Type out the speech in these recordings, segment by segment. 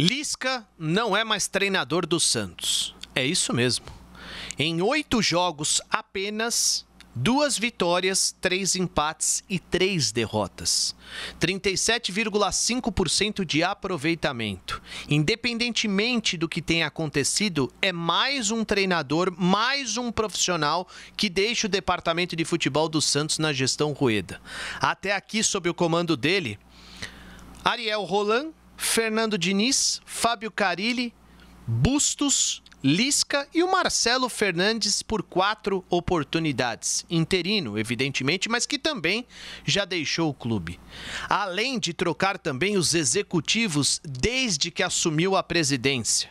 Lisca não é mais treinador do Santos. É isso mesmo. Em oito jogos apenas, duas vitórias, três empates e três derrotas. 37,5% de aproveitamento. Independentemente do que tenha acontecido, é mais um treinador, mais um profissional que deixa o departamento de futebol do Santos na gestão Rueda. Até aqui, sob o comando dele, Ariel Roland, Fernando Diniz, Fábio Carilli, Bustos, Lisca e o Marcelo Fernandes por quatro oportunidades. Interino, evidentemente, mas que também já deixou o clube. Além de trocar também os executivos desde que assumiu a presidência.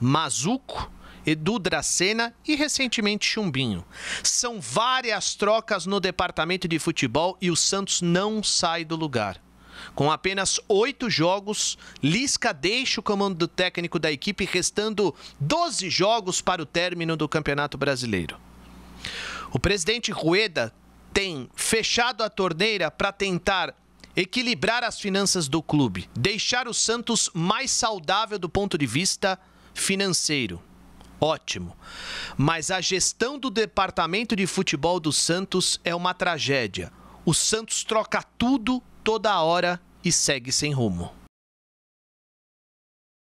Mazuco, Edu Dracena e recentemente Chumbinho. São várias trocas no departamento de futebol e o Santos não sai do lugar. Com apenas oito jogos, Lisca deixa o comando do técnico da equipe, restando 12 jogos para o término do Campeonato Brasileiro. O presidente Rueda tem fechado a torneira para tentar equilibrar as finanças do clube, deixar o Santos mais saudável do ponto de vista financeiro. Ótimo. Mas a gestão do departamento de futebol do Santos é uma tragédia. O Santos troca tudo toda hora e segue sem rumo.